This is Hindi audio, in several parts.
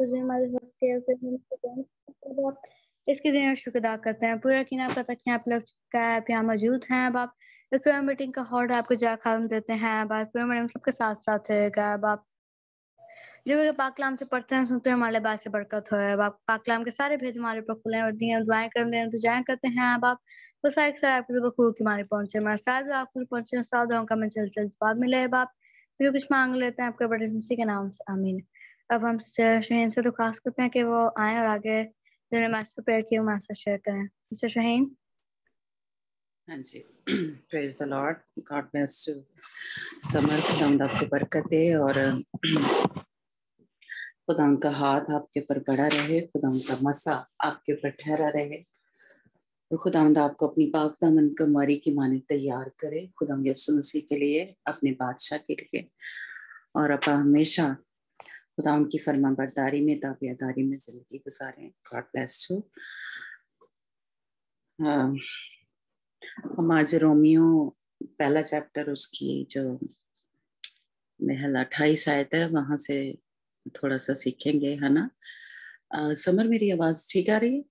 कुछ हमारे इसके दिन शुक्र अदा करते हैं पूरा यकीन आपका तक आप लग चुका है आप यहाँ मौजूद हैं अब आप इस मीटिंग का हॉर्ड आपको जा खाम देते हैं अब आप प्रेयर मीटिंग सबके साथ साथ होगा अब आप जो पाकलाम से पढ़ते हैं सुनते हैं हमारे बात से बरकत हो अब आप पाकलाम के सारे भेद हमारे ऊपर खुले होती हैं दुआएं कर दें दुआएं करते हैं अब आप वो सारे सारे आपके आपको बखूर की मारे पहुंचे हमारे साथ आप खुद पहुंचे साथ का मन चल चल जवाब मिले अब आप जो कुछ मांग लेते हैं आपके बड़े के नाम से आमीन अब हम शहीन से दरख्वास्त तो करते हैं कि वो आए और आगे जिन्होंने मैसेज प्रिपेयर किया किए मैसेज शेयर करें सिस्टर शहीन हाँ जी praise the lord god bless you समर खुदाम आपको बरकत दे और खुदा का हाथ आपके ऊपर बड़ा रहे खुदा का मसा आपके ऊपर ठहरा रहे और खुदामद आपको अपनी पाक दामन कमारी की माने तैयार करे खुदा यसु मसीह के लिए अपने बादशाह के लिए और आप हमेशा खुदा उनकी फर्मा बरदारी में ताबियादारी में ज़िंदगी गुजारें गॉड ब्लेस यू हम आज रोमियो पहला चैप्टर उसकी जो महल अट्ठाईस आयत है वहां से थोड़ा सा सीखेंगे है ना आ, uh, समर मेरी आवाज़ ठीक आ रही है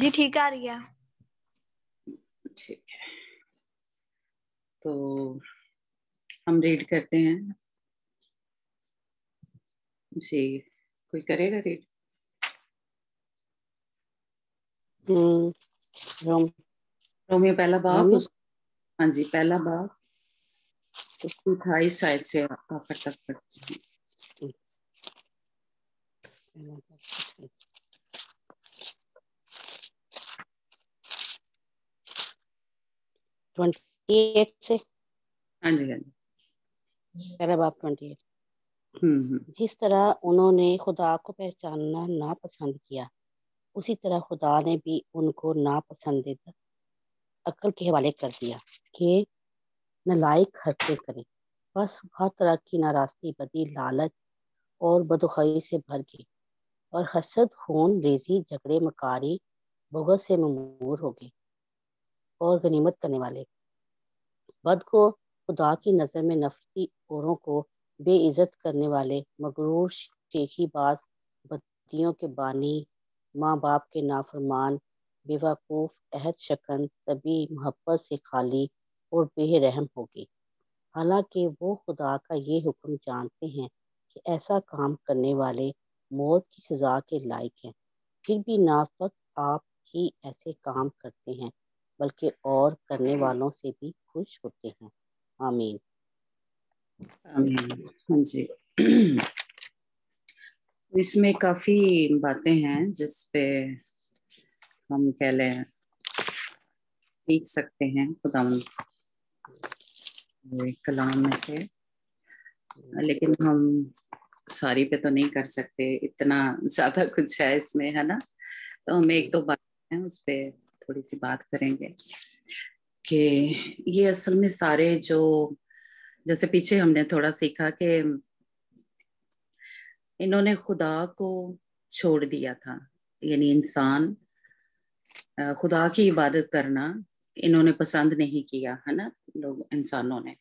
जी ठीक आ रही है ठीक है तो हम रीड करते हैं जी कोई करेगा रीड रोम रोमियो पहला बाप हाँ जी पहला बाप उसकी थाई साइड से आप तक पढ़ते हैं ट्वेंटी एट से हाँ जी हाँ जी पहला बाप ट्वेंटी एट हम्म, हम्म। जिस तरह उन्होंने खुदा को पहचानना नापसंद किया उसी तरह खुदा ने भी उनको नापसंदीदा अकल के हवाले कर दिया कि नलायक हरकतें करें बस हर तरह की नाराजगी बदी लालच और बदखाई से भर गई और हसद खून रेजी झगड़े मकारी भुगत से ममूर हो गए और गनीमत करने वाले बद को खुदा की नज़र में नफरती औरों को बेइज्जत करने वाले मगरूर शेखी बाज बत्तियों के बानी माँ बाप के नाफरमान बेवकूफ़ अहद शक्न तभी मोहब्बत से खाली और बेरहम होगी हालांकि वो खुदा का ये हुक्म जानते हैं कि ऐसा काम करने वाले मौत की सज़ा के लायक हैं फिर भी नाफक आप ही ऐसे काम करते हैं बल्कि और करने वालों से भी खुश होते हैं आमीन Um, हाँ जी इसमें काफी बातें हैं जिस पे हम कह लें सीख सकते हैं खुदाम कलाम में से लेकिन हम सारी पे तो नहीं कर सकते इतना ज्यादा कुछ है इसमें है ना तो हम एक दो बात हैं उस पर थोड़ी सी बात करेंगे कि ये असल में सारे जो जैसे पीछे हमने थोड़ा सीखा कि इन्होंने खुदा को छोड़ दिया था यानी इंसान खुदा की इबादत करना इन्होंने पसंद नहीं किया है ना लोग इंसानों ने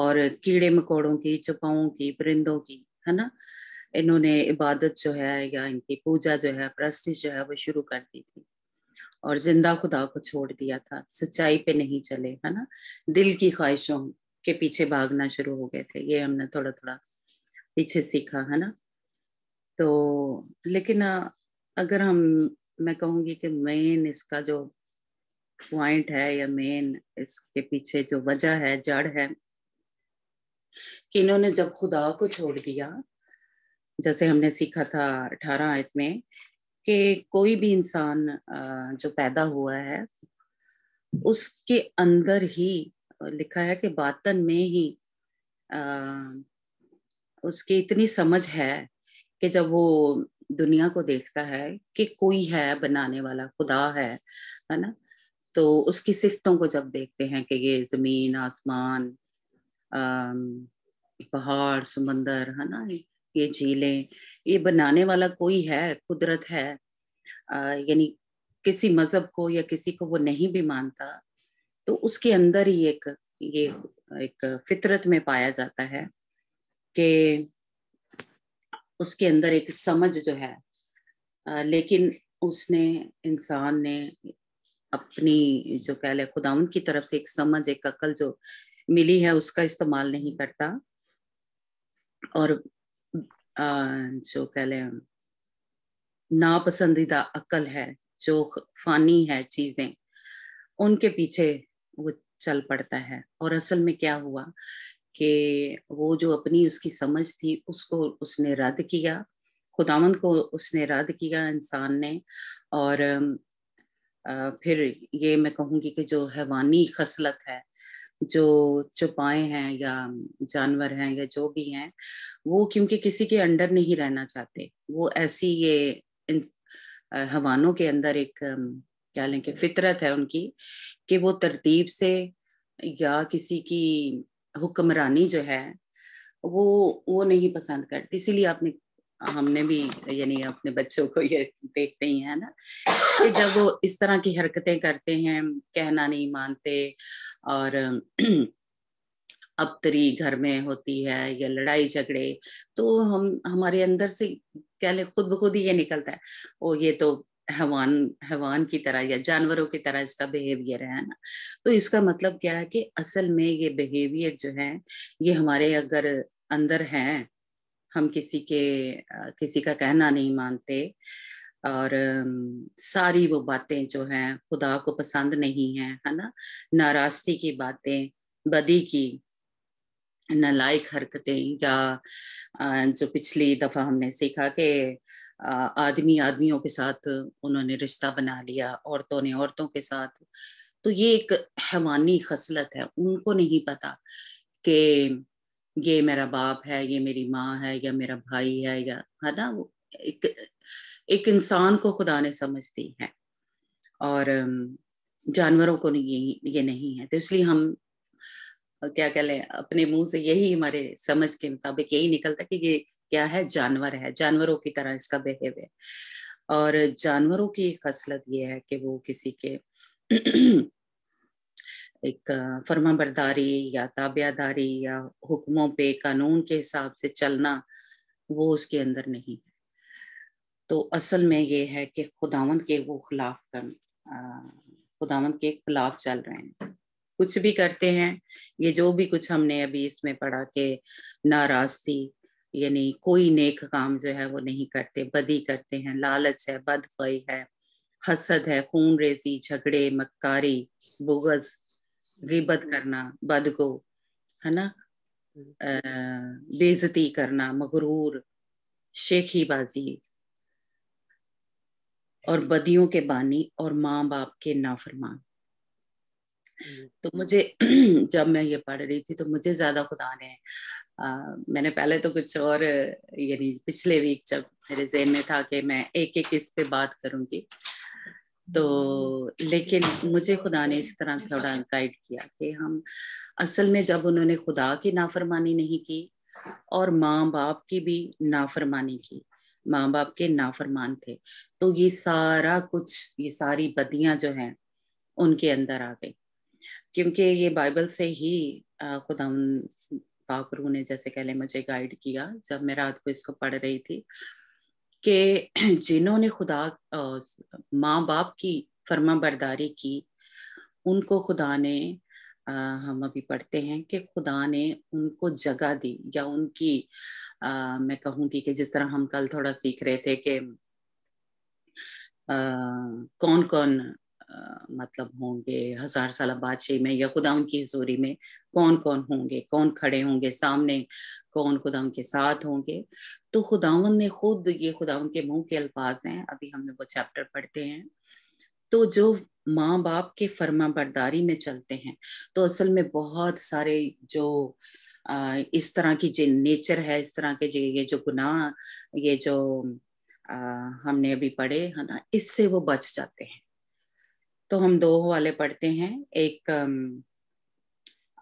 और कीड़े मकोड़ों की चपाओं की परिंदों की है ना इन्होंने इबादत जो है या इनकी पूजा जो है प्रस्ती जो है वो शुरू कर दी थी और जिंदा खुदा को छोड़ दिया था सच्चाई पे नहीं चले है ना दिल की ख्वाहिशों के पीछे भागना शुरू हो गए थे ये हमने थोड़ा थोड़ा पीछे सीखा है ना तो लेकिन अगर हम मैं कहूंगी कि मेन इसका जो पॉइंट है या मेन इसके पीछे जो वजह है जड़ है कि इन्होंने जब खुदा को छोड़ दिया जैसे हमने सीखा था अठारह आयत में कि कोई भी इंसान जो पैदा हुआ है उसके अंदर ही लिखा है कि बातन में ही आ, उसकी इतनी समझ है कि जब वो दुनिया को देखता है कि कोई है बनाने वाला खुदा है है ना तो उसकी सिफतों को जब देखते हैं कि ये जमीन आसमान पहाड़ समंदर है ना ये झीलें ये बनाने वाला कोई है कुदरत है यानी किसी मजहब को या किसी को वो नहीं भी मानता तो उसके अंदर ही एक ये हाँ। एक फितरत में पाया जाता है कि उसके अंदर एक समझ जो है लेकिन उसने इंसान ने अपनी जो कह लें खुदाउन की तरफ से एक समझ एक अकल जो मिली है उसका इस्तेमाल नहीं करता और जो कह लें नापसंदीदा अकल है जो फानी है चीजें उनके पीछे वो चल पड़ता है और असल में क्या हुआ कि वो जो अपनी उसकी समझ थी उसको उसने रद्द किया खुदावंद को उसने रद्द किया इंसान ने और फिर ये मैं कहूँगी कि जो हैवानी खसलत है जो चुपाए हैं या जानवर हैं या जो भी हैं वो क्योंकि किसी के अंडर नहीं रहना चाहते वो ऐसी ये हवानों के अंदर एक क्या लें कि फितरत है उनकी कि वो तरतीब से या किसी की हुक्मरानी जो है वो वो नहीं पसंद करती इसीलिए आपने हमने भी यानी अपने बच्चों को ये देखते ही है ना कि जब वो इस तरह की हरकतें करते हैं कहना नहीं मानते और अबतरी घर में होती है या लड़ाई झगड़े तो हम हमारे अंदर से क्या ले खुद ब खुद ही ये निकलता है ओ ये तो हैवान हैवान की तरह या जानवरों की तरह इसका बिहेवियर है ना तो इसका मतलब क्या है कि असल में ये बिहेवियर जो है ये हमारे अगर अंदर है हम किसी के किसी का कहना नहीं मानते और सारी वो बातें जो हैं खुदा को पसंद नहीं है है ना नाराजगी की बातें बदी की नलायक हरकतें या जो पिछली दफा हमने सीखा कि आदमी आदमियों के साथ उन्होंने रिश्ता बना लिया औरतों ने औरतों के साथ तो ये एक हैवानी खसलत है उनको नहीं पता कि ये मेरा बाप है ये मेरी माँ है या मेरा भाई है या है ना वो एक एक इंसान को खुदा ने समझ दी है और जानवरों को ये ये नहीं है तो इसलिए हम क्या कह लें अपने मुंह से यही हमारे समझ के मुताबिक यही निकलता कि ये क्या है जानवर है जानवरों की तरह इसका है और जानवरों की खसलत यह है कि वो किसी के एक फर्मा बरदारी या ताबियादारी या हुक्मों पे कानून के हिसाब से चलना वो उसके अंदर नहीं है तो असल में ये है कि खुदावंद के वो खिलाफ कर खुदावंत के खिलाफ चल रहे हैं कुछ भी करते हैं ये जो भी कुछ हमने अभी इसमें पढ़ा के नाराजगी यानी कोई नेक काम जो है वो नहीं करते बदी करते हैं लालच है बदफई है हसद है खून रेजी झगड़े मक्कारी बुगज गिबत करना बदगो है ना बेजती करना मगरूर शेखीबाजी और बदियों के बानी और माँ बाप के नाफरमान हम्म। तो मुझे जब मैं ये पढ़ रही थी तो मुझे ज्यादा खुदा ने मैंने पहले तो कुछ और यानी पिछले वीक जब मेरे जेन में था कि मैं एक एक इस पे बात करूंगी तो लेकिन मुझे खुदा ने इस तरह थोड़ा गाइड किया कि हम असल में जब उन्होंने खुदा की नाफरमानी नहीं की और माँ बाप की भी नाफरमानी की माँ बाप के नाफरमान थे तो ये सारा कुछ ये सारी बदियां जो हैं उनके अंदर आ गई क्योंकि ये बाइबल से ही खुदा पाकरू ने जैसे कहले मुझे गाइड किया जब मैं रात को इसको पढ़ रही थी कि जिन्होंने खुदा माँ बाप की फर्मा बरदारी की उनको खुदा ने आ, हम अभी पढ़ते हैं कि खुदा ने उनको जगह दी या उनकी आ, मैं कहूंगी कि जिस तरह हम कल थोड़ा सीख रहे थे कि कौन कौन मतलब होंगे हजार साल बादशाही में या खुदा उनकी हजूरी में कौन कौन होंगे कौन खड़े होंगे सामने कौन खुदा उनके साथ होंगे तो खुदावन ने खुद ये खुदा के मुंह के अल्फाज हैं अभी हमने वो चैप्टर पढ़ते हैं तो जो माँ बाप के फर्मा बरदारी में चलते हैं तो असल में बहुत सारे जो आ, इस तरह की जो नेचर है इस तरह के जो ये जो गुनाह ये जो आ, हमने अभी पढ़े है ना इससे वो बच जाते हैं तो हम दो वाले पढ़ते हैं एक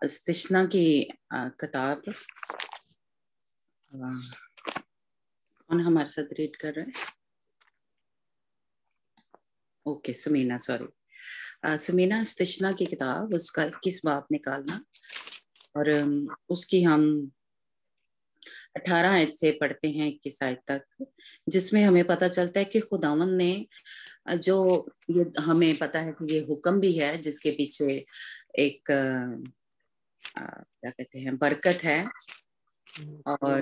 अस्तिष्णा की किताब कौन हमारे साथ रीड कर रहे हैं ओके सुमीना सॉरी सुमीना इस्तना की किताब उसका इक्कीस बाप निकालना और उसकी हम अठारह आयत से पढ़ते हैं इक्कीस आयत तक जिसमें हमें पता चलता है कि खुदावन ने जो ये हमें पता है कि ये हुक्म भी है जिसके पीछे एक क्या कहते हैं बरकत है और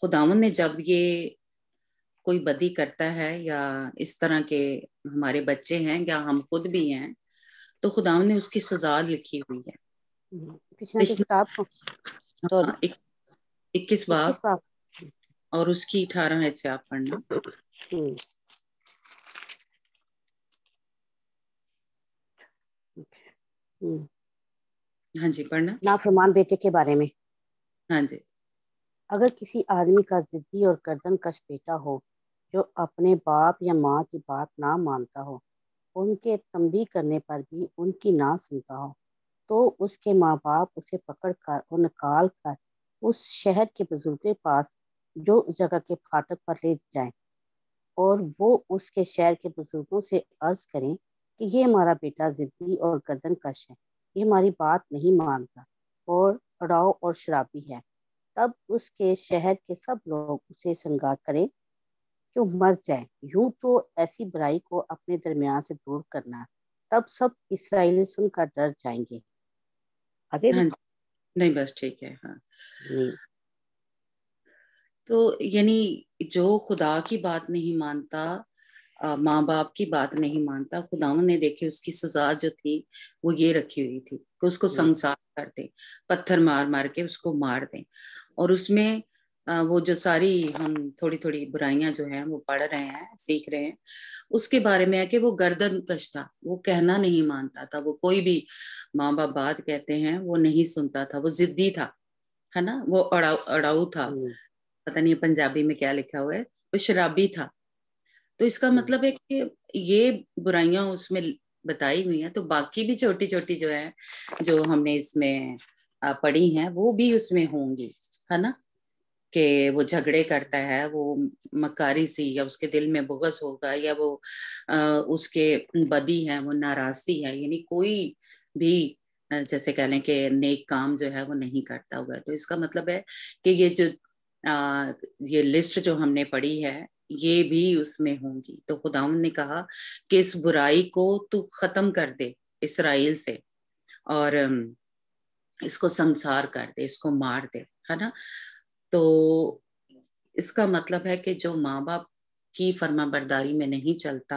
खुदावन ने जब ये कोई बदी करता है या इस तरह के हमारे बच्चे हैं या हम खुद भी हैं तो खुदावन ने उसकी सजा लिखी हुई है हम्म, पिछला किताब हाँ, इक्कीस बाप और उसकी अठारह है से आप पढ़ना हम्म। हम्म। हाँ जी पढ़ना ना फरमान बेटे के बारे में हाँ जी अगर किसी आदमी का जिद्दी और गर्दन कश बेटा हो जो अपने बाप या माँ की बात ना मानता हो उनके तंबी करने पर भी उनकी ना सुनता हो तो उसके माँ बाप उसे पकड़ कर और निकाल कर उस शहर के बुजुर्ग के पास जो उस जगह के फाटक पर ले जाए और वो उसके शहर के बुजुर्गों से अर्ज करें कि ये हमारा बेटा जिद्दी और गर्दन कश है ये हमारी बात नहीं मानता और अड़ाव और शराबी है तब उसके शहर के सब लोग उसे श्रृंगार करें कि मर जाए यूं तो ऐसी बुराई को अपने दरमियान से दूर करना तब सब इसराइली सुनकर डर जाएंगे आगे नहीं बस ठीक है हाँ तो यानी जो खुदा की बात नहीं मानता माँ बाप की बात नहीं मानता खुदा ने देखी उसकी सजा जो थी वो ये रखी हुई थी कि उसको हाँ। संसार कर दे पत्थर मार मार के उसको मार दे और उसमें वो जो सारी हम थोड़ी थोड़ी बुराइयां जो हैं वो पढ़ रहे हैं सीख रहे हैं उसके बारे में है कि वो गर्दन कश था वो कहना नहीं मानता था वो कोई भी माँ बाप बात कहते हैं वो नहीं सुनता था वो जिद्दी था है ना वो अड़ाऊ अड़ाऊ था हम्म। पता नहीं पंजाबी में क्या लिखा हुआ है वो शराबी था तो इसका हम्म। मतलब है कि ये बुराइयां उसमें बताई हुई हैं तो बाकी भी छोटी छोटी जो है जो हमने इसमें पढ़ी हैं वो भी उसमें होंगी है ना कि वो झगड़े करता है वो मकारी सी या उसके दिल में बुगस होगा या वो आ, उसके बदी है वो नाराजगी है यानी कोई भी जैसे कह लें कि नेक काम जो है वो नहीं करता हुआ तो इसका मतलब है कि ये जो आ, ये लिस्ट जो हमने पढ़ी है ये भी उसमें होंगी तो खुदाउन ने कहा कि इस बुराई को तू खत्म कर दे इसराइल से और इसको संसार कर दे इसको मार दे है ना तो इसका मतलब है कि जो माँ बाप की फर्मा बरदारी में नहीं चलता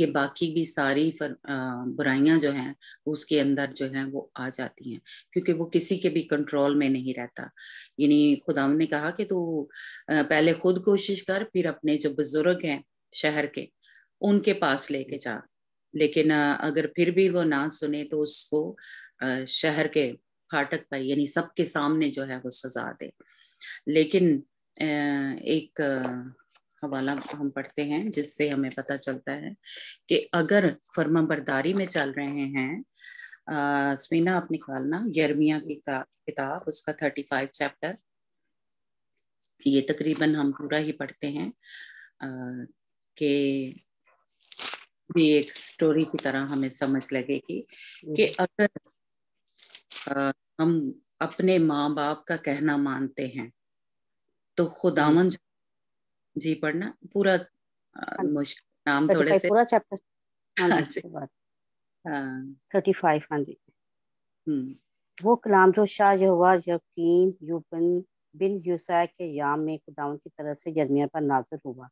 ये बाकी भी सारी फर, बुराइयां जो हैं उसके अंदर जो हैं वो आ जाती हैं क्योंकि वो किसी के भी कंट्रोल में नहीं रहता यानी खुदा ने कहा कि तू पहले खुद कोशिश कर फिर अपने जो बुजुर्ग हैं शहर के उनके पास लेके जा लेकिन अगर फिर भी वो ना सुने तो उसको शहर के फाटक पर यानी सबके सामने जो है वो सजा दे लेकिन एक हवाला हम पढ़ते हैं जिससे हमें पता चलता है कि अगर फर्मा बरदारी में चल रहे हैं आ, स्मीना आप निकालना यर्मिया की किताब उसका थर्टी फाइव चैप्टर ये तकरीबन हम पूरा ही पढ़ते हैं कि भी एक स्टोरी की तरह हमें समझ लगेगी कि अगर आ, हम अपने माँ बाप का कहना मानते हैं तो खुदावन हम्म। जी पढ़ना पूरा हाँ। मुश्किल नाम थोड़े से पूरा चैप्टर थर्टी फाइव हाँ जी हाँ हाँ। हम्म। वो कलाम जो शाह यूबन बिन यूसा के याम में खुदावन की तरफ से जर्मिया पर नाजर हुआ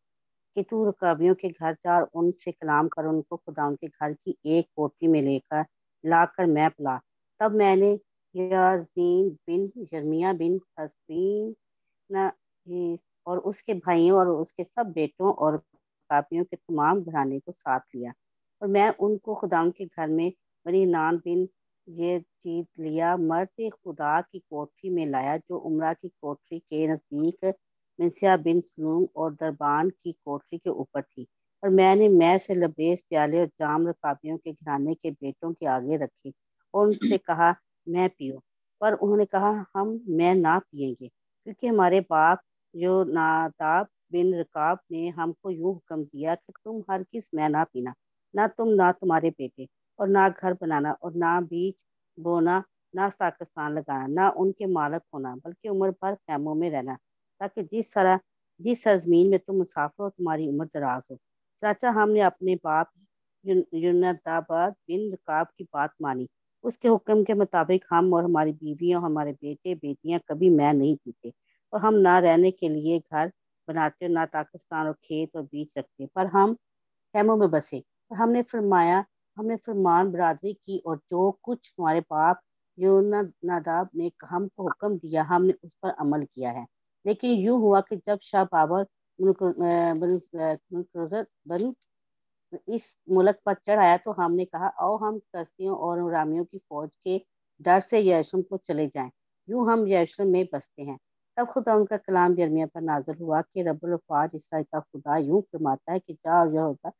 कि तू रकाबियों के घर जा और उनसे कलाम कर उनको खुदावन के घर की एक कोठी में लेकर लाकर मैं पला तब मैंने याजीन बिन यर्मिया बिन हसबीन और उसके भाइयों और उसके सब बेटों और कापियों के तमाम घराने को साथ लिया और मैं उनको खुदाम के घर में बनी नान बिन ये जीत लिया मर्द खुदा की कोठरी में लाया जो उम्र की कोठरी के नज़दीक मिसिया बिन सलूम और दरबान की कोठरी के ऊपर थी और मैंने मैं से लबरेज प्याले और जाम रकाबियों के घराने के बेटों के आगे रखे और उनसे कहा मैं पियो पर उन्होंने कहा हम मैं ना पियेंगे क्योंकि हमारे बाप जो नाताब बिन रकाब ने हमको यूँ हुक्म दिया कि तुम हर किस मैं ना पीना ना तुम ना तुम्हारे बेटे और ना घर बनाना और ना बीज बोना ना साकस्तान लगाना ना उनके मालक होना बल्कि उम्र भर खैमों में रहना ताकि जिस तरह जिस सरजमीन में तुम मुसाफिर हो तुम्हारी उम्र दराज हो चाचा हमने अपने बाप युनादाबाद बिन रकाब की बात मानी उसके हुक्म के मुताबिक हम और हमारी बीवियां और हमारे बेटे बेटियां कभी मैं नहीं पीते और हम ना रहने के लिए घर बनाते और ना ताकिस्तान और खेत और बीज रखते पर हम खेमों में बसे और हमने फरमाया हमने फरमान बरदरी की और जो कुछ हमारे बाप जो नादाब ने हम को हुक्म दिया हमने उस पर अमल किया है लेकिन यूँ हुआ कि जब शाह बाबर बन इस मुलक पर चढ़ाया तो हमने कहा आओ हम कस्तियों और रामियों की फौज के डर से यशम को चले जाएं यूं हम यरूशलेम में बसते हैं तब खुदा उनका कलाम जर्मिया पर नाजर हुआ कि रबाज इसराइल का खुदा यूं फरमाता है कि जा और होता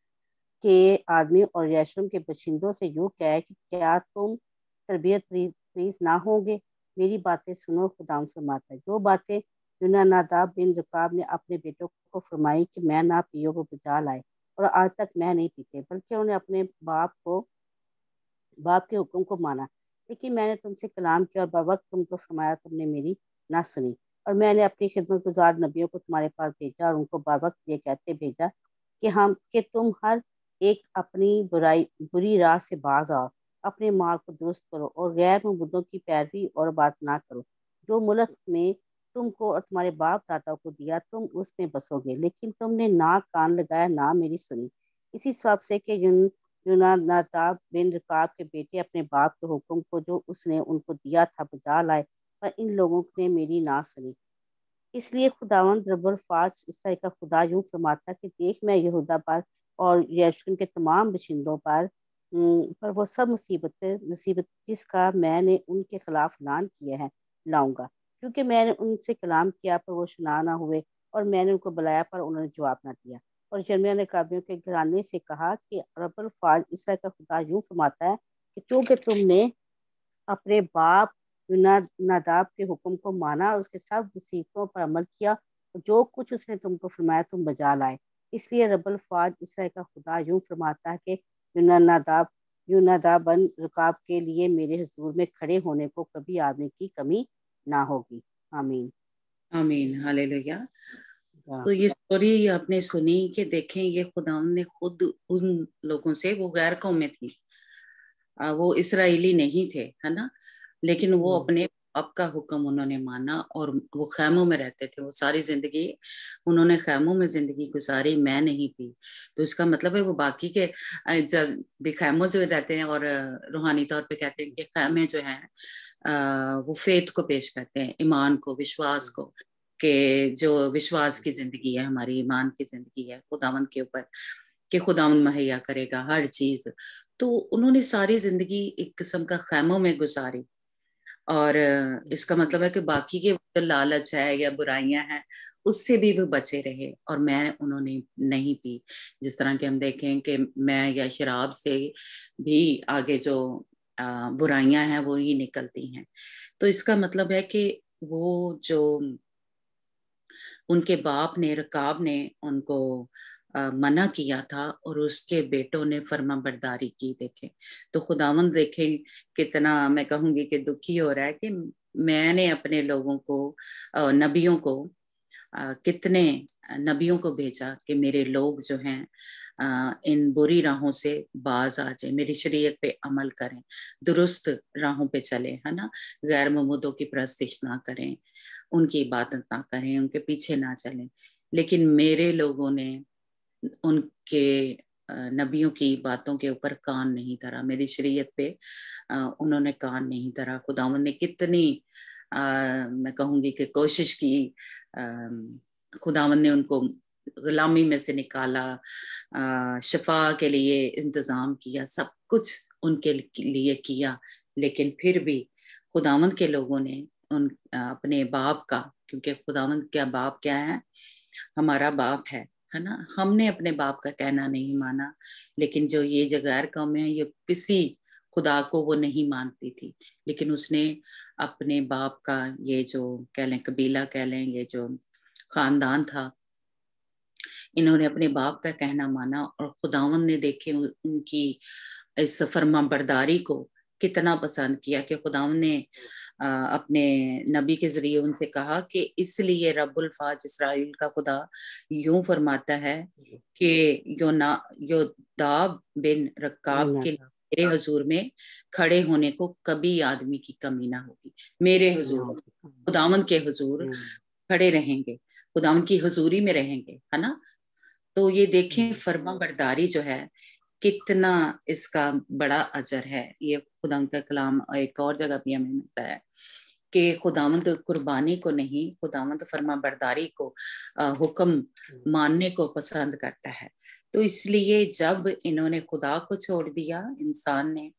के आदमी और यशम के बशिंदों से यूं कह कि क्या तुम तरबियत प्रीज ना होंगे मेरी बातें सुनो खुदा फरमाता है जो बातें यूना नादाब बिन रुकाब ने अपने बेटों को फरमाई कि मैं ना पियो को बुझा लाए और आज तक मैं नहीं पीते बल्कि उन्होंने अपने बाप को बाप के हुक्म को माना लेकिन मैंने तुमसे कलाम किया और बवक्त तुमको तो फरमाया तुमने मेरी ना सुनी और मैंने अपनी खिदमत गुजार नबियों को तुम्हारे पास भेजा और उनको बावक्त ये कहते भेजा कि हम कि तुम हर एक अपनी बुराई बुरी राह से बाज आओ अपने माल को दुरुस्त करो और गैर मुद्दों की पैरवी और बात ना करो जो मुल्क में तुमको और तुम्हारे बाप दादाओं को दिया तुम उसमें बसोगे लेकिन तुमने ना कान लगाया ना मेरी सुनी इसी सब से कि युन जुनादाब बिन रकाब के बेटे अपने बाप के हुक्म को जो उसने उनको दिया था बजा लाए पर इन लोगों ने मेरी ना सुनी इसलिए खुदावंद रबुल्फाज इस तरह का खुदा यूं फरमाता कि देख मैं यहूदा पर और यशकन के तमाम बशिंदों पर पर वो सब मुसीबत मुसीबत जिसका मैंने उनके खिलाफ लान किया है लाऊंगा क्योंकि मैंने उनसे कलाम किया पर वो सुना ना हुए और मैंने उनको बुलाया पर उन्होंने जवाब ना दिया और जर्मिया ने काबियों के घराने से कहा कि रबल फाज इसरा का खुदा यूँ फरमाता है कि चूँकि तुमने अपने बाप नादाब के हुक्म को माना और उसके सब वसीतों पर अमल किया और जो कुछ उसने तुमको फरमाया तुम बजा लाए इसलिए रबल फाज इसरा का खुदा यूँ फरमाता है कि नादाब यूनादाबन रुकाब के लिए मेरे हजूर में खड़े होने को कभी आदमी की कमी ना होगी आमीन आमीन हालेलुया तो ये स्टोरी आपने सुनी कि देखें ये खुदा ने खुद उन लोगों से वो गैर कौमे थी वो इसराइली नहीं थे है ना लेकिन वो हम्म। अपने आप का हुक्म उन्होंने माना और वो खैमों में रहते थे वो सारी जिंदगी उन्होंने खैमों में जिंदगी गुजारी मैं नहीं पी तो इसका मतलब है वो बाकी के जब भी खैमों जो रहते हैं और रूहानी तौर पे कहते हैं कि खैमे जो हैं वो फेथ को पेश करते हैं ईमान को विश्वास को के जो विश्वास की ज़िंदगी है हमारी ईमान की ज़िंदगी है खुदावन के ऊपर कि खुदावन मुहैया करेगा हर चीज़ तो उन्होंने सारी ज़िंदगी एक किस्म का खैमों में गुजारी और इसका मतलब है कि बाकी के जो लालच है या बुराइयां हैं उससे भी वो बचे रहे और मैं उन्होंने नहीं पी जिस तरह के हम देखें कि मैं या शराब से भी आगे जो बुराइयां हैं वो ही निकलती हैं तो इसका मतलब है कि वो जो उनके बाप ने रकाब ने उनको मना किया था और उसके बेटों ने फर्मा बरदारी की देखे तो खुदावन देखे कितना मैं कहूंगी कि दुखी हो रहा है कि मैंने अपने लोगों को नबियों को कितने नबियों को भेजा कि मेरे लोग जो हैं इन बुरी राहों से बाज आ जाए मेरी शरीयत पे अमल करें दुरुस्त राहों पे चले है ना गैर ममूदों की प्रस्तिश ना करें उनकी इबादत ना करें उनके पीछे ना चलें लेकिन मेरे लोगों ने उनके नबियों की बातों के ऊपर कान नहीं धरा मेरी शरीयत पे उन्होंने कान नहीं धरा खुदावन ने कितनी आ, मैं कहूंगी कि कोशिश की अः खुदावन ने उनको गुलामी में से निकाला शफा के लिए इंतज़ाम किया सब कुछ उनके लिए किया लेकिन फिर भी खुदावंद के लोगों ने उन अपने बाप का क्योंकि खुदावंद का बाप क्या है हमारा बाप है है ना हमने अपने बाप का कहना नहीं माना लेकिन जो ये जगैर कौम है ये किसी खुदा को वो नहीं मानती थी लेकिन उसने अपने बाप का ये जो कह लें कबीला कह लें ये जो खानदान था इन्होंने अपने बाप का कहना माना और खुदावन ने देखे उनकी इस फर्मा बरदारी को कितना पसंद किया कि खुदावन ने अपने नबी के जरिए उनसे कहा कि इसलिए रबुल फाज इसराइल का खुदा यूं फरमाता है कि योना योदाब बिन रकाब के मेरे हजूर में खड़े होने को कभी आदमी की कमी ना होगी मेरे हजूर हाँ। हाँ। खुदावन के हजूर हम्म। खड़े रहेंगे खुदावन की हजूरी में रहेंगे है ना तो ये देखें हम्म। फर्मा बरदारी जो है कितना इसका बड़ा अजर है ये खुदा का कलाम एक और जगह भी हमें मिलता है कि खुदावंत कुर्बानी को नहीं खुदावंत फर्मा बरदारी को हुक्म हम्म। मानने को पसंद करता है तो इसलिए जब इन्होंने खुदा को छोड़ दिया इंसान ने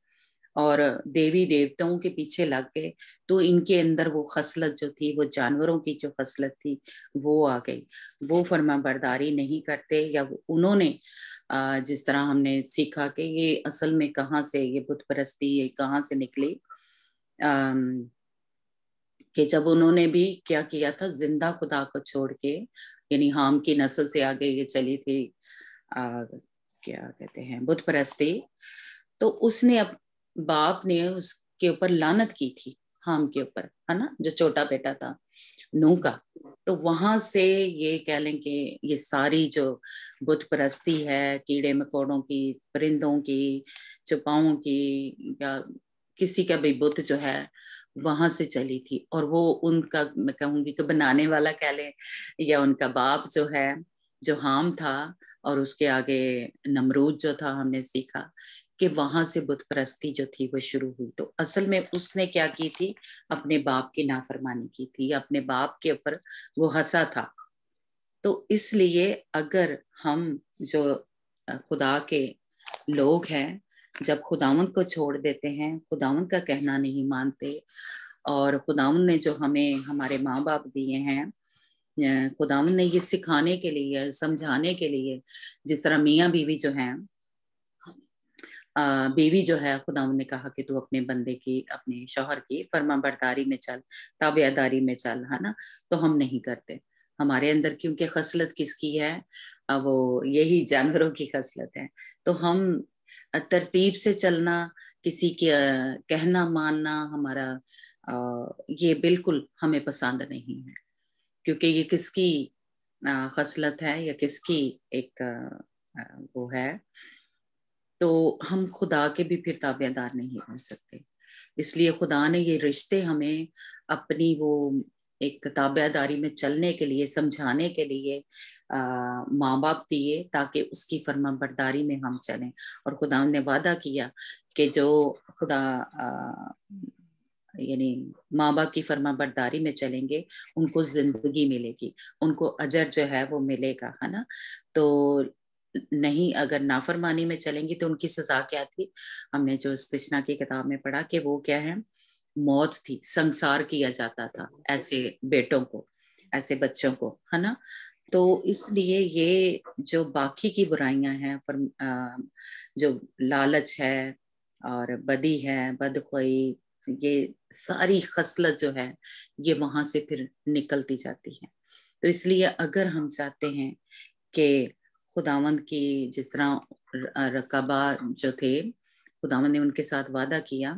और देवी देवताओं के पीछे लग गए तो इनके अंदर वो खसलत जो थी वो जानवरों की जो खसलत थी वो आ गई वो फर्मा बरदारी नहीं करते या उन्होंने जिस तरह हमने सीखा कि ये असल में कहाँ से ये बुत परस्ती ये कहाँ से निकली कि जब उन्होंने भी क्या किया था जिंदा खुदा को छोड़ के यानी हाम की नस्ल से आगे ये चली थी आ, क्या कहते हैं बुत परस्ती तो उसने अब बाप ने उसके ऊपर लानत की थी हाम के ऊपर है ना जो छोटा बेटा था नू का तो वहां से ये कह लें कि ये सारी जो बुद्ध परस्ती है कीड़े मकोड़ों की परिंदों की चुपाओं की या किसी का भी बुद्ध जो है वहां से चली थी और वो उनका मैं कहूंगी कि बनाने वाला कह लें या उनका बाप जो है जो हाम था और उसके आगे नमरूद जो था हमने सीखा कि वहां से बुत परस्ती जो थी वो शुरू हुई तो असल में उसने क्या की थी अपने बाप की नाफरमानी की थी अपने बाप के ऊपर वो हंसा था तो इसलिए अगर हम जो खुदा के लोग हैं जब खुदावन को छोड़ देते हैं खुदावन का कहना नहीं मानते और खुदावन ने जो हमें हमारे माँ बाप दिए हैं खुदावन ने ये सिखाने के लिए समझाने के लिए जिस तरह मियाँ बीवी जो है बीवी जो है खुदावन ने कहा कि तू अपने बंदे की अपने शोहर की फर्मा बरदारी में चल ताबेदारी में चल है ना तो हम नहीं करते हमारे अंदर क्योंकि खसलत किसकी है वो यही जानवरों की खसलत है तो हम तरतीब से चलना किसी के कहना मानना हमारा ये बिल्कुल हमें पसंद नहीं है क्योंकि ये किसकी खसलत है या किसकी एक वो है तो हम खुदा के भी फिर ताबेदार नहीं बन सकते इसलिए खुदा ने ये रिश्ते हमें अपनी वो एक ताबेदारी में चलने के लिए समझाने के लिए माँ बाप दिए ताकि उसकी फर्मा बरदारी में हम चलें और खुदा ने वादा किया कि जो खुदा आ, यानी माँ बाप की फर्मा बरदारी में चलेंगे उनको जिंदगी मिलेगी उनको अजर जो है वो मिलेगा है ना तो नहीं अगर नाफरमानी में चलेंगी तो उनकी सजा क्या थी हमने जो कृष्णा की किताब में पढ़ा कि वो क्या है मौत थी संसार किया जाता था ऐसे बेटों को ऐसे बच्चों को है ना तो इसलिए ये जो बाकी की बुराइयां हैं पर जो लालच है और बदी है बदखोई ये सारी खसलत जो है ये वहां से फिर निकलती जाती है तो इसलिए अगर हम चाहते हैं कि खुदावंद की जिस तरह रकबा जो थे खुदावंद ने उनके साथ वादा किया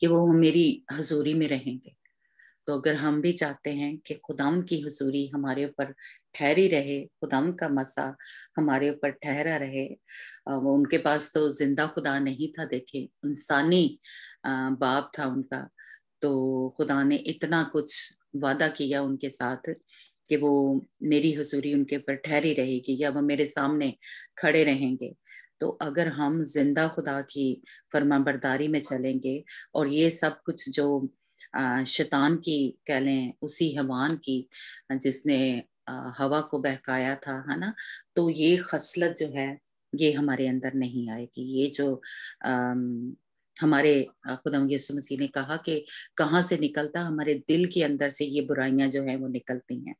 कि वो मेरी हजूरी में रहेंगे तो अगर हम भी चाहते हैं कि खुदाम की हजूरी हमारे ऊपर ठहरी रहे खुदाम का मसा हमारे ऊपर ठहरा रहे वो उनके पास तो जिंदा खुदा नहीं था देखे इंसानी बाप था उनका तो खुदा ने इतना कुछ वादा किया उनके साथ कि वो मेरी हजूरी उनके ऊपर ठहरी रहेगी या वो मेरे सामने खड़े रहेंगे तो अगर हम जिंदा खुदा की फर्मा बरदारी में चलेंगे और ये सब कुछ जो शैतान की कह लें उसी हवान की जिसने हवा को बहकाया था है ना तो ये खसलत जो है ये हमारे अंदर नहीं आएगी ये जो हमारे खुदम यसु मसीह ने कहा कि कहाँ से निकलता हमारे दिल के अंदर से ये बुराइयां जो हैं वो निकलती हैं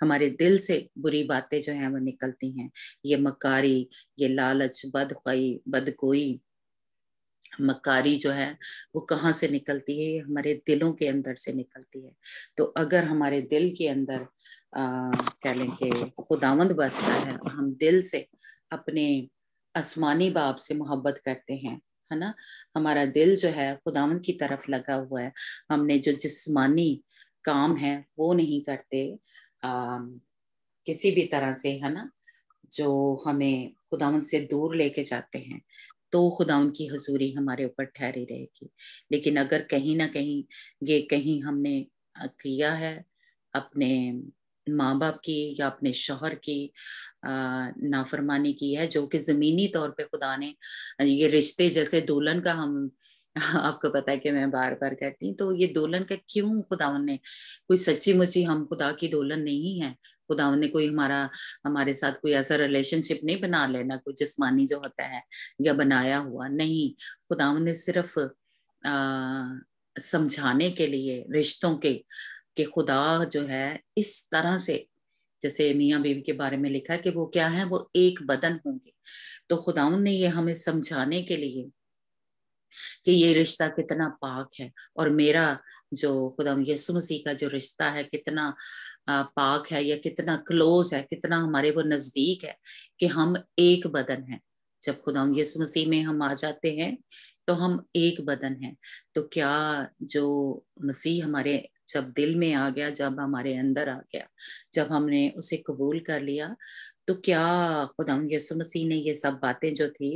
हमारे दिल से बुरी बातें जो हैं वो निकलती हैं ये मकारी ये लालच बदखई गोई मकारी जो है वो कहाँ से निकलती है ये हमारे दिलों के अंदर से निकलती है तो अगर हमारे दिल के अंदर कह लें कि खुदावंद बसता है हम दिल से अपने आसमानी बाप से मोहब्बत करते हैं है ना हमारा दिल जो है खुदावन की तरफ लगा हुआ है हमने जो जिस्मानी काम है वो नहीं करते आ, किसी भी तरह से है ना जो हमें खुदावन से दूर लेके जाते हैं तो खुदा उनकी हजूरी हमारे ऊपर ठहरी रहेगी लेकिन अगर कहीं ना कहीं ये कहीं हमने किया है अपने माँ बाप की या अपने शोहर की नाफरमानी की है जो कि ज़मीनी तौर पे खुदा ने ये रिश्ते जैसे दुल्हन का हम आपको पता है कि मैं बार बार कहती हूँ तो ये दुल्हन का क्यों खुदा ने कोई सच्ची मुची हम खुदा की दुल्हन नहीं है खुदा ने कोई हमारा हमारे साथ कोई ऐसा रिलेशनशिप नहीं बना लेना कोई जिसमानी जो होता है या बनाया हुआ नहीं खुदा ने सिर्फ आ, समझाने के लिए रिश्तों के कि खुदा जो है इस तरह से जैसे मियाँ बीवी के बारे में लिखा है कि वो क्या है वो एक बदन होंगे तो खुदाउन ने ये हमें समझाने के लिए कि ये रिश्ता कितना पाक है और मेरा जो खुदा यसु मसीह का जो रिश्ता है कितना पाक है या कितना क्लोज है कितना हमारे वो नज़दीक है कि हम एक बदन है जब खुदा यसु मसीह में हम आ जाते हैं तो हम एक बदन है तो क्या जो मसीह हमारे जब दिल में आ गया जब हमारे अंदर आ गया जब हमने उसे कबूल कर लिया तो क्या खुदा यसु मसीह ने ये सब बातें जो थी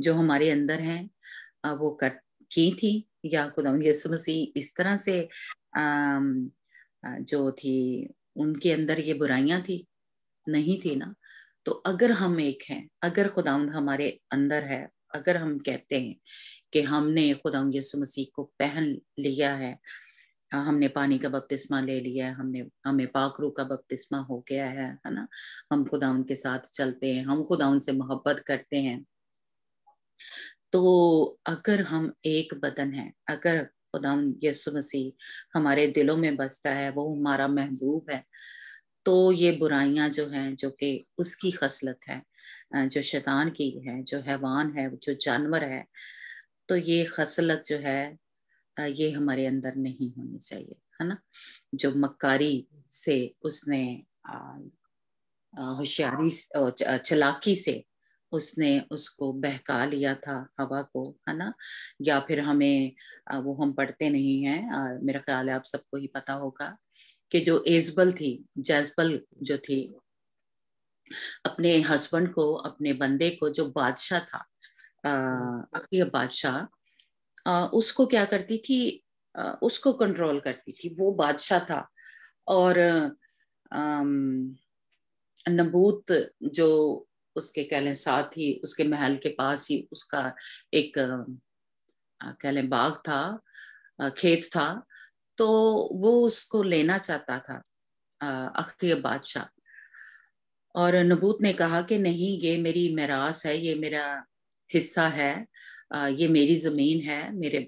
जो हमारे अंदर हैं वो कर की थी या खुदा यसु मसीह इस तरह से जो थी उनके अंदर ये बुराइयां थी नहीं थी ना तो अगर हम एक हैं अगर खुदा हमारे अंदर है अगर हम कहते हैं कि हमने खुदा यसु मसीह को पहन लिया है हमने पानी का बपतिस्मा ले लिया है हमने हमें पाखरू का बपतिस्मा हो गया है है ना हम खुदा उनके साथ चलते हैं हम खुदा उनसे मोहब्बत करते हैं तो अगर हम एक बदन है अगर खुदा यसु मसीह हमारे दिलों में बसता है वो हमारा महबूब है तो ये बुराइयां जो हैं जो कि उसकी खसलत है जो शैतान की है जो हैवान है जो जानवर है तो ये खसलत जो है ये हमारे अंदर नहीं होनी चाहिए है ना जो मकारी से उसने होशियारी चलाकी से उसने उसको बहका लिया था हवा को है ना या फिर हमें वो हम पढ़ते नहीं हैं मेरा ख्याल है आप सबको ही पता होगा कि जो एजबल थी जैजबल जो थी अपने हस्बैंड को अपने बंदे को जो बादशाह था अः बादशाह उसको क्या करती थी उसको कंट्रोल करती थी वो बादशाह था और नबूत जो उसके कह लें साथ ही उसके महल के पास ही उसका एक कह लें बाग था खेत था तो वो उसको लेना चाहता था अखीर बादशाह और नबूत ने कहा कि नहीं ये मेरी मेरास है ये मेरा हिस्सा है ये मेरी जमीन है मेरे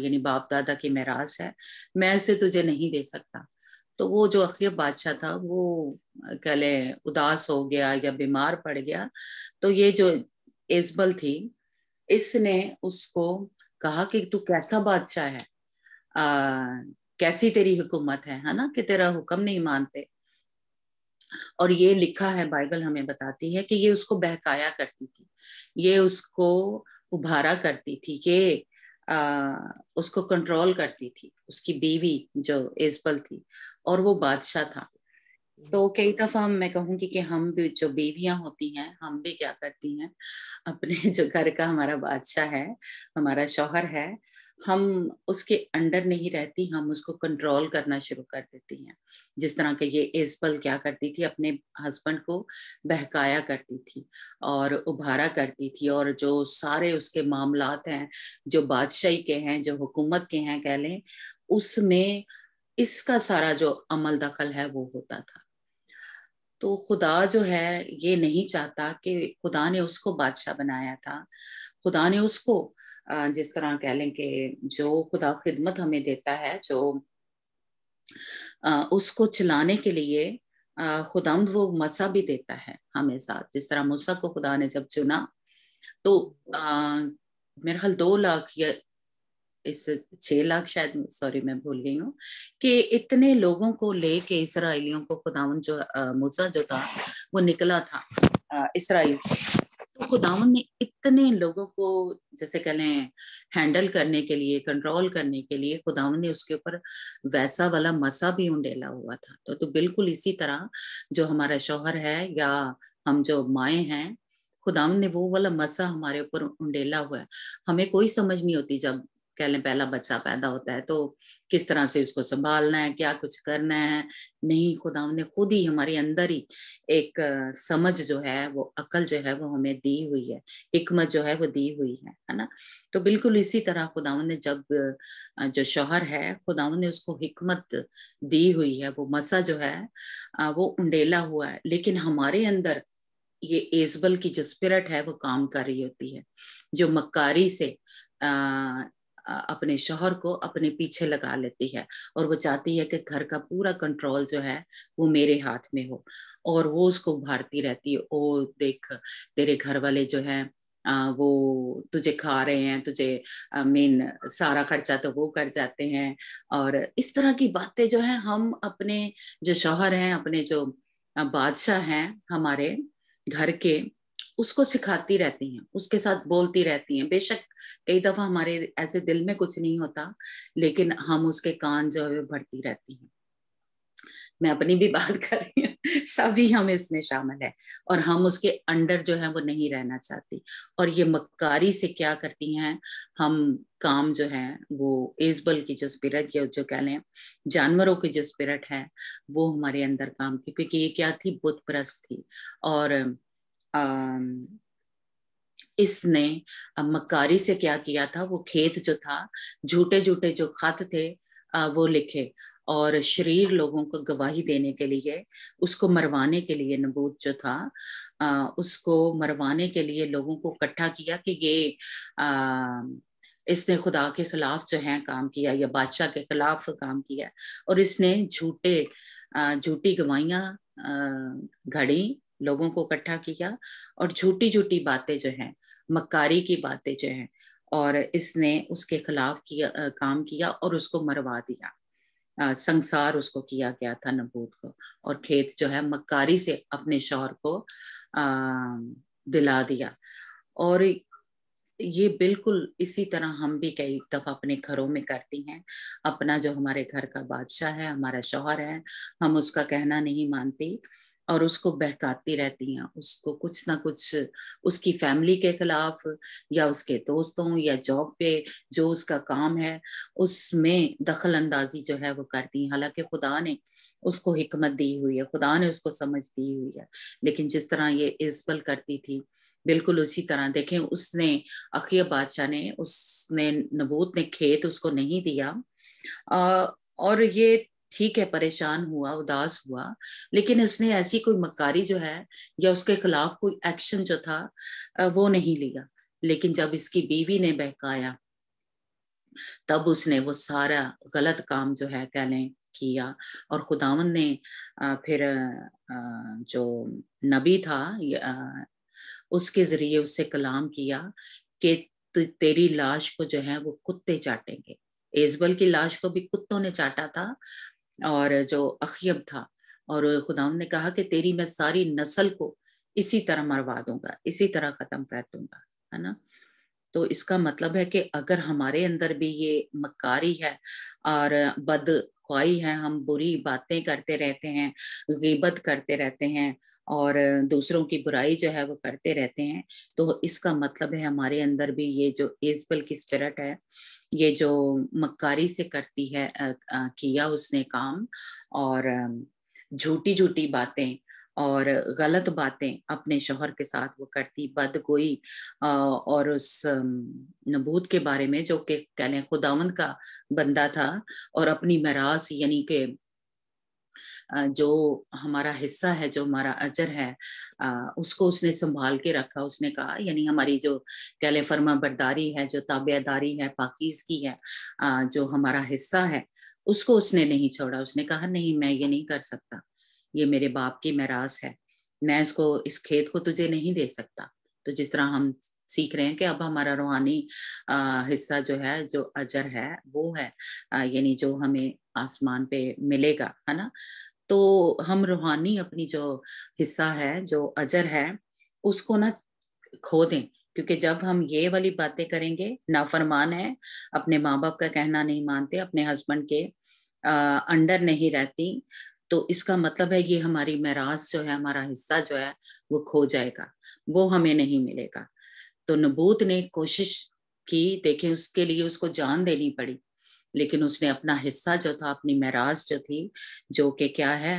यानी बाप दादा की महराज है मैं इसे तुझे नहीं दे सकता तो वो जो अखीब बादशाह था वो कह लें उदास हो गया या बीमार पड़ गया तो ये जो इजबल थी इसने उसको कहा कि तू कैसा बादशाह है आ, कैसी तेरी हुकूमत है है ना कि तेरा हुक्म नहीं मानते और ये लिखा है बाइबल हमें बताती है कि ये उसको बहकाया करती थी ये उसको उभारा करती थी कि उसको कंट्रोल करती थी उसकी बीवी जो इजबल थी और वो बादशाह था तो कई दफा मैं कहूंगी कि हम भी जो बीवियां होती हैं हम भी क्या करती हैं अपने जो घर का हमारा बादशाह है हमारा शौहर है हम उसके अंडर नहीं रहती हम उसको कंट्रोल करना शुरू कर देती हैं जिस तरह के ये एजबल क्या करती थी अपने हस्बैंड को बहकाया करती थी और उभारा करती थी और जो सारे उसके मामलात हैं जो बादशाही के हैं जो हुकूमत के हैं कह लें उसमें इसका सारा जो अमल दखल है वो होता था तो खुदा जो है ये नहीं चाहता कि खुदा ने उसको बादशाह बनाया था खुदा ने उसको जिस तरह कह लें कि जो खुदा खिदमत हमें देता है जो उसको चलाने के लिए खुदा वो मसा भी देता है हमें साथ जिस तरह मूसा को खुदा ने जब चुना तो मेरे ख्याल दो लाख या इस छह लाख शायद सॉरी मैं भूल गई हूँ कि इतने लोगों को लेके इसराइलियों को खुदा जो मूसा जो था वो निकला था इसराइल से तो खुदावन ने इतने लोगों को जैसे कह लें हैंडल करने के लिए कंट्रोल करने के लिए खुदावन ने उसके ऊपर वैसा वाला मसा भी उंडेला हुआ था तो, तो बिल्कुल इसी तरह जो हमारा शोहर है या हम जो माए हैं खुदावन ने वो वाला मसा हमारे ऊपर उंडेला हुआ है हमें कोई समझ नहीं होती जब कह लें पहला बच्चा पैदा होता है तो किस तरह से इसको संभालना है क्या कुछ करना है नहीं खुदा ने खुद ही हमारे अंदर ही एक समझ जो है वो अकल जो है वो हमें दी हुई है हिकमत जो है वो दी हुई है है ना तो बिल्कुल इसी तरह खुदा ने जब जो शोहर है खुदा ने उसको हिकमत दी हुई है वो मसा जो है वो उंडेला हुआ है लेकिन हमारे अंदर ये एजबल की जो स्पिरिट है वो काम कर रही होती है जो मक्कारी से अपने शोहर को अपने पीछे लगा लेती है और वो चाहती है कि घर का पूरा कंट्रोल जो है वो मेरे हाथ में हो और वो उसको उभारती रहती है ओ देख तेरे घर वाले जो है आ, वो तुझे खा रहे हैं तुझे मेन सारा खर्चा तो वो कर जाते हैं और इस तरह की बातें जो है हम अपने जो शोहर हैं अपने जो बादशाह हैं हमारे घर के उसको सिखाती रहती हैं उसके साथ बोलती रहती हैं बेशक कई दफा हमारे ऐसे दिल में कुछ नहीं होता लेकिन हम उसके कान जो है भरती रहती हैं मैं अपनी भी बात कर रही हूँ सभी हम इसमें शामिल है और हम उसके अंडर जो है वो नहीं रहना चाहती और ये मक्कारी से क्या करती हैं हम काम जो है वो एजबल की जो स्पिरिट या जो कह लें जानवरों की जो स्पिरिट है वो हमारे अंदर काम की क्योंकि ये क्या थी बुत प्रस्त थी और इसने मकारी से क्या किया था वो खेत जो था झूठे झूठे जो खत थे वो लिखे और शरीर लोगों को गवाही देने के लिए उसको मरवाने के लिए नबूत जो था उसको मरवाने के लिए लोगों को इकट्ठा किया कि ये इसने खुदा के खिलाफ जो है काम किया या बादशाह के खिलाफ काम किया और इसने झूठे झूठी गवाहियां घड़ी लोगों को इकट्ठा किया और झूठी झूठी बातें जो हैं मक्कारी की बातें जो हैं और इसने उसके खिलाफ किया काम किया और उसको मरवा दिया आ, संसार उसको किया गया था नबूत को और खेत जो है मक्कारी से अपने शोहर को आ, दिला दिया और ये बिल्कुल इसी तरह हम भी कई दफा अपने घरों में करती हैं अपना जो हमारे घर का बादशाह है हमारा शौहर है हम उसका कहना नहीं मानती और उसको बहकाती रहती हैं उसको कुछ ना कुछ उसकी फैमिली के खिलाफ या उसके दोस्तों या जॉब पे जो उसका काम है उसमें दखल अंदाजी जो है वो करती हैं हालांकि खुदा ने उसको हिकमत दी हुई है खुदा ने उसको समझ दी हुई है लेकिन जिस तरह ये इसबल करती थी बिल्कुल उसी तरह देखें उसने अखिय बादशाह ने उसने नबूत ने खेत उसको नहीं दिया आ, और ये ठीक है परेशान हुआ उदास हुआ लेकिन उसने ऐसी कोई मकारी जो है या उसके खिलाफ कोई एक्शन जो था वो नहीं लिया लेकिन जब इसकी बीवी ने बहकाया तब उसने वो सारा गलत काम जो है कह लें किया और खुदावन ने फिर जो नबी था उसके जरिए उससे कलाम किया कि तेरी लाश को जो है वो कुत्ते चाटेंगे एजबल की लाश को भी कुत्तों ने चाटा था और जो अखियब था और खुदा ने कहा कि तेरी मैं सारी नस्ल को इसी तरह मरवा दूंगा इसी तरह खत्म कर दूंगा है ना तो इसका मतलब है कि अगर हमारे अंदर भी ये मकारी है और बद ख्वाही है हम बुरी बातें करते रहते हैं गिबत करते रहते हैं और दूसरों की बुराई जो है वो करते रहते हैं तो इसका मतलब है हमारे अंदर भी ये जो एजबल की स्पिरिट है ये जो मक्कारी से करती है किया उसने काम और झूठी झूठी बातें और गलत बातें अपने शोहर के साथ वो करती बदगोई और उस नबूत के बारे में जो कि कह लें खुदावंद का बंदा था और अपनी मराज यानी के जो हमारा हिस्सा है जो हमारा अजर है उसको उसने संभाल के रखा उसने कहा यानी हमारी जो कह लें फर्मा बरदारी है जो ताबेदारी है पाकिज की है जो हमारा हिस्सा है उसको उसने नहीं छोड़ा उसने कहा नहीं मैं ये नहीं कर सकता ये मेरे बाप की मैरास है मैं इसको इस खेत को तुझे नहीं दे सकता तो जिस तरह हम सीख रहे हैं कि अब हमारा रूहानी हिस्सा जो है जो अजर है वो है यानी जो हमें आसमान पे मिलेगा है ना तो हम रूहानी अपनी जो हिस्सा है जो अजर है उसको ना खो दें क्योंकि जब हम ये वाली बातें करेंगे नाफरमान है अपने माँ बाप का कहना नहीं मानते अपने हस्बैंड के आ, अंडर नहीं रहती तो इसका मतलब है ये हमारी महराज जो है हमारा हिस्सा जो है वो खो जाएगा वो हमें नहीं मिलेगा तो नबूत ने कोशिश की देखें उसके लिए उसको जान देनी पड़ी लेकिन उसने अपना हिस्सा जो था अपनी महराज जो थी जो कि क्या है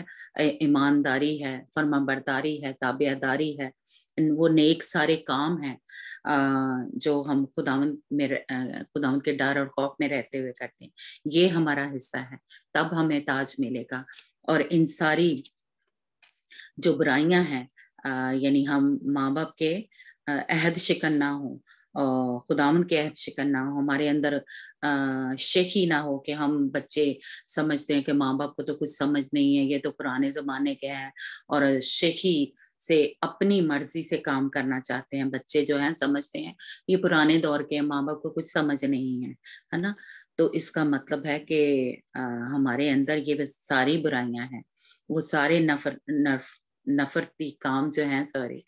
ईमानदारी है फर्माबरदारी है ताबियादारी है वो नेक सारे काम है जो हम खुदावन में खुदावन के डर और खौफ में रहते हुए करते हैं ये हमारा हिस्सा है तब हमें ताज मिलेगा और इन सारी जो बुराइयां हैं यानी हम माँ बाप के अहद शिकन ना हो और खुदावन के अहद शिकन ना हो हमारे अंदर शेखी ना हो कि हम बच्चे समझते हैं कि माँ बाप को तो कुछ समझ नहीं है ये तो पुराने जमाने के हैं और शेखी से अपनी मर्जी से काम करना चाहते हैं बच्चे जो हैं समझते हैं ये पुराने दौर के माँ बाप को कुछ समझ नहीं है है ना तो इसका मतलब है कि हमारे अंदर ये सारी बुराइयां हैं वो सारे नफर नफ नफरती काम जो है सॉरी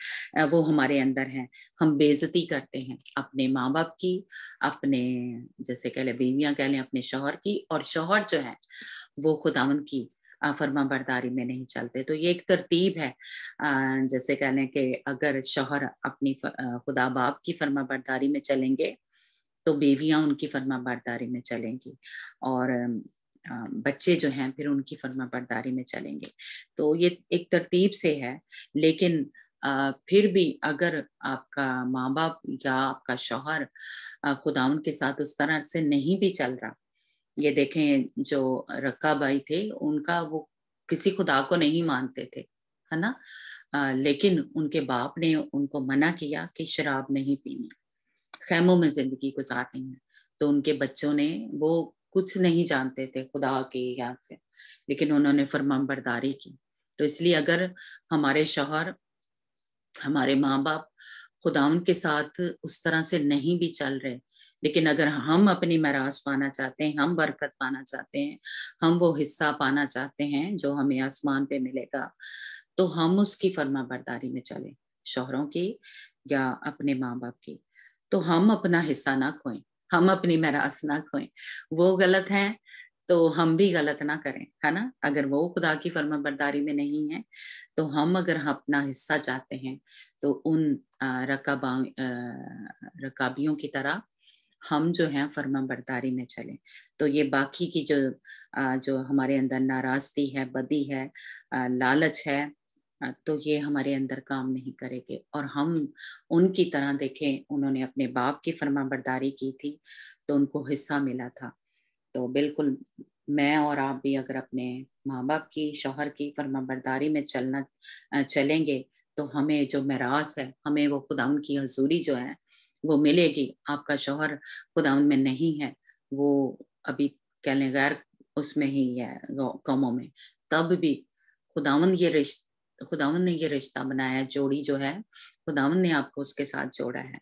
वो हमारे अंदर हैं हम बेजती करते हैं अपने माँ बाप की अपने जैसे कह लें बीवियाँ कह लें अपने शोहर की और शोहर जो है वो खुदावन की फर्मा बरदारी में नहीं चलते तो ये एक तरतीब है जैसे कह लें कि अगर शोहर अपनी खुदा बाप की फर्मा बरदारी में चलेंगे तो बेबिया उनकी फर्मा बरदारी में चलेंगी और बच्चे जो हैं फिर उनकी फर्मा बरदारी में चलेंगे तो ये एक तरतीब से है लेकिन फिर भी अगर आपका माँ बाप या आपका शोहर खुदा उनके साथ उस तरह से नहीं भी चल रहा ये देखें जो रक्का भाई थे उनका वो किसी खुदा को नहीं मानते थे है ना लेकिन उनके बाप ने उनको मना किया कि शराब नहीं पीनी खैमों में जिंदगी गुजारनी है तो उनके बच्चों ने वो कुछ नहीं जानते थे खुदा के या फिर लेकिन उन्होंने फरमान बरदारी की तो इसलिए अगर हमारे शोहर हमारे माँ बाप खुदा के साथ उस तरह से नहीं भी चल रहे लेकिन अगर हम अपनी महराज पाना चाहते हैं हम बरकत पाना चाहते हैं हम वो हिस्सा पाना चाहते हैं जो हमें आसमान पे मिलेगा तो हम उसकी फर्मा बरदारी में चले शोहरों की या अपने माँ बाप की तो हम अपना हिस्सा ना खोएं हम अपनी मेरास ना खोएं वो गलत है तो हम भी गलत ना करें है ना अगर वो खुदा की फर्मा बरदारी में नहीं है तो हम अगर हम अपना हिस्सा चाहते हैं तो उन रकाबा रकाबियों की तरह हम जो है फर्मा बरदारी में चले तो ये बाकी की जो जो हमारे अंदर नाराजगी है बदी है लालच है तो ये हमारे अंदर काम नहीं करेंगे और हम उनकी तरह देखें उन्होंने अपने बाप की फर्मा बरदारी की थी तो उनको हिस्सा मिला था तो बिल्कुल मैं और आप भी अगर अपने माँ बाप की शोहर की फर्मा बरदारी में चलना चलेंगे तो हमें जो मराज है हमें वो खुदा की हजूरी जो है वो मिलेगी आपका शोहर खुदा में नहीं है वो अभी कहने गैर उसमें ही है कौमों में तब भी खुदावंद ये रिश्ते खुदावन ने ये रिश्ता बनाया जोड़ी जो है खुदावन ने आपको उसके साथ जोड़ा है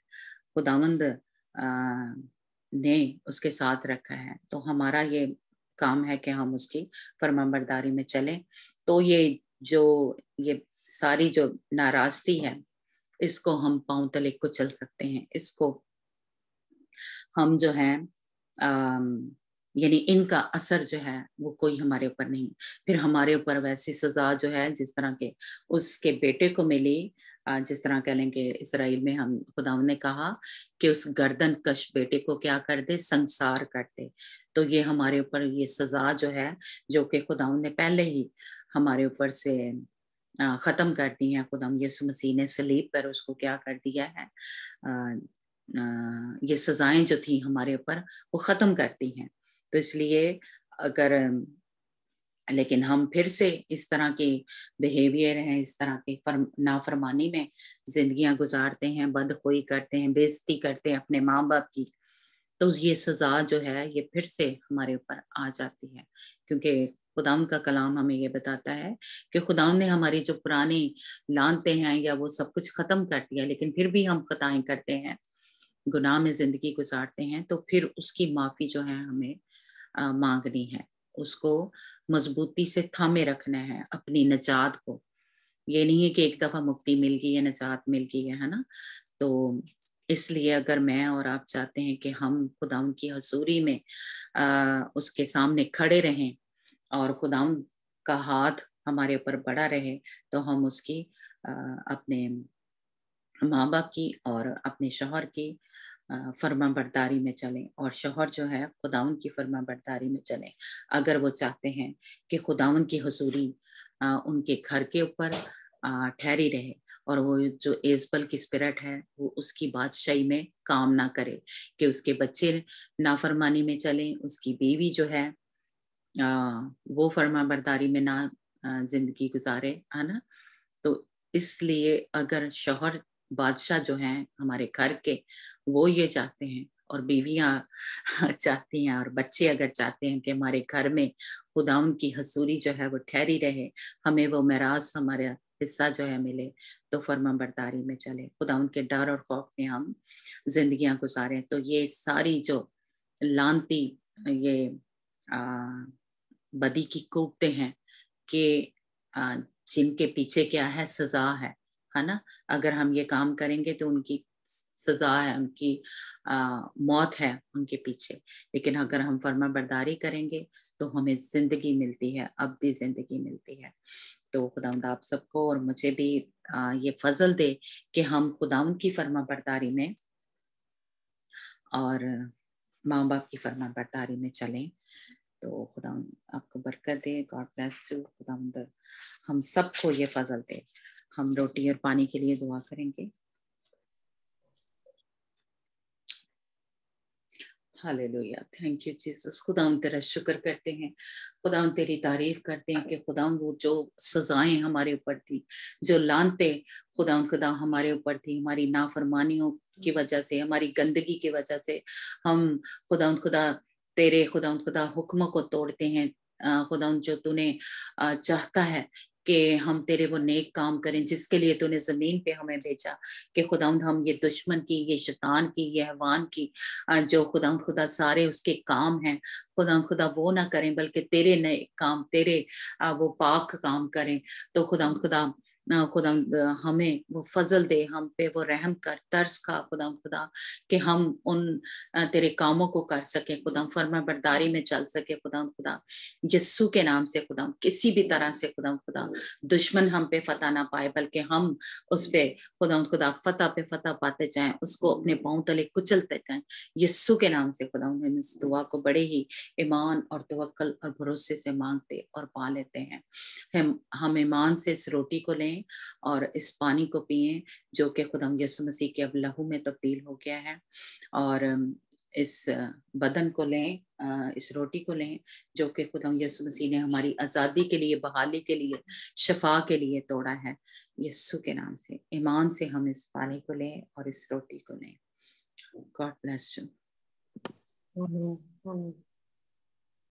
खुदावंद ने उसके साथ रखा है तो हमारा ये काम है कि हम उसकी फरमाबरदारी में चले तो ये जो ये सारी जो नाराजगी है इसको हम पाँव तले को चल सकते हैं इसको हम जो है यानी इनका असर जो है वो कोई हमारे ऊपर नहीं फिर हमारे ऊपर वैसी सजा जो है जिस तरह के उसके बेटे को मिली जिस तरह कह लें कि इसराइल में हम खुदा ने कहा कि उस गर्दन कश बेटे को क्या कर दे संसार कर दे तो ये हमारे ऊपर ये सजा जो है जो कि खुदा ने पहले ही हमारे ऊपर से ख़त्म कर दी है खुदा यसु मसीह ने सलीब पर उसको क्या कर दिया है आ, ये सजाएं जो थी हमारे ऊपर वो ख़त्म करती हैं तो इसलिए अगर लेकिन हम फिर से इस तरह के बिहेवियर हैं इस तरह के फर, नाफरमानी में जिंदगियां गुजारते हैं बदखोई करते हैं बेजती करते हैं अपने माँ बाप की तो ये सज़ा जो है ये फिर से हमारे ऊपर आ जाती है क्योंकि खुदाम का कलाम हमें ये बताता है कि खुदाम ने हमारी जो पुरानी लानते हैं या वो सब कुछ ख़त्म कर दिया लेकिन फिर भी हम खताएं करते हैं गुनाह में ज़िंदगी गुजारते हैं तो फिर उसकी माफ़ी जो है हमें मांगनी है उसको मजबूती से थामे रखना है अपनी नजात को ये नहीं है कि एक दफा मुक्ति मिल गई है नजात मिल गई है है ना तो इसलिए अगर मैं और आप चाहते हैं कि हम खुदा की हजूरी में आ, उसके सामने खड़े रहें और खुदा का हाथ हमारे ऊपर बड़ा रहे तो हम उसकी आ, अपने माँ बाप की और अपने शोहर की फर्मा बरदारी में चलें और शोहर जो है खुदाउन की फर्मा बरदारी में चलें अगर वो चाहते हैं कि खुदाउन की हजूरी उनके घर के ऊपर ठहरी रहे और वो जो एजबल की स्पिरिट है वो उसकी बादशाही में काम ना करे कि उसके बच्चे नाफरमानी में चलें उसकी बीवी जो है वो फर्मा बरदारी में ना जिंदगी गुजारे है ना तो इसलिए अगर शोहर बादशाह जो हैं हमारे घर के वो ये चाहते हैं और बीवियां चाहती हैं और बच्चे अगर चाहते हैं कि हमारे घर में खुदा उनकी हसूरी जो है वो ठहरी रहे हमें वो मराज हमारा हिस्सा जो है मिले तो फर्मा बरदारी में चले खुदा उनके डर और खौफ में हम जिंदगियां गुजारें तो ये सारी जो लानती ये आ, बदी की कूपते हैं कि जिनके पीछे क्या है सजा है है ना अगर हम ये काम करेंगे तो उनकी सजा है उनकी आ, मौत है उनके पीछे लेकिन अगर हम फर्मा बर्दारी करेंगे तो हमें जिंदगी मिलती है अब भी जिंदगी मिलती है तो खुदाउंद आप सबको और मुझे भी आ, ये फजल दे कि हम खुदाउंद की फर्मा बर्दारी में और माँ बाप की फर्मा बरदारी में चलें तो खुदा आपको बरकत दे गॉड ब्लेस यू खुदा हम सबको ये फजल दे हम रोटी और पानी के लिए दुआ करेंगे हालेलुया थैंक यू जीसस खुदाम तेरा शुक्र करते हैं खुदाम तेरी तारीफ करते हैं कि खुदा वो जो सजाएं हमारे ऊपर थी जो लानते खुदा खुदा हमारे ऊपर थी हमारी नाफरमानियों की वजह से हमारी गंदगी की वजह से हम खुदा खुदा तेरे खुदा खुदा हुक्म को तोड़ते हैं खुदा जो तूने चाहता है कि हम तेरे वो नेक काम करें जिसके लिए तूने ज़मीन पे हमें भेजा कि खुदाउंद हम ये दुश्मन की ये शैतान की ये हवान की जो खुदाउंद खुदा सारे उसके काम हैं खुदा खुदा वो ना करें बल्कि तेरे नए काम तेरे वो पाक काम करें तो खुदाम खुदा ना खुदा हमें वो फजल दे हम पे वो रहम कर तर्स का खुदा खुदा कि हम उन तेरे कामों को कर सके खुदा फर्मा बरदारी में चल सके खुदा खुदा यस्सु के नाम से खुदा किसी भी तरह से खुदा खुदा दुश्मन हम पे फतह ना पाए बल्कि हम उस पे खुदा खुदा फतह पे फतह पाते जाए उसको अपने पाँव तले कुचलते जाए यस्सु के नाम से खुदा हम इस दुआ को बड़े ही ईमान और तवक्ल और भरोसे से मांगते और पा लेते हैं हम हम ईमान से इस रोटी को लें करें और इस पानी को पिए जो कि खुदम यसु मसीह के अब लहू में तब्दील हो गया है और इस बदन को लें इस रोटी को लें जो कि खुदम यसु मसीह ने हमारी आज़ादी के लिए बहाली के लिए शफा के लिए तोड़ा है यस्सु के नाम से ईमान से हम इस पानी को लें और इस रोटी को लें गॉड ब्लेस यू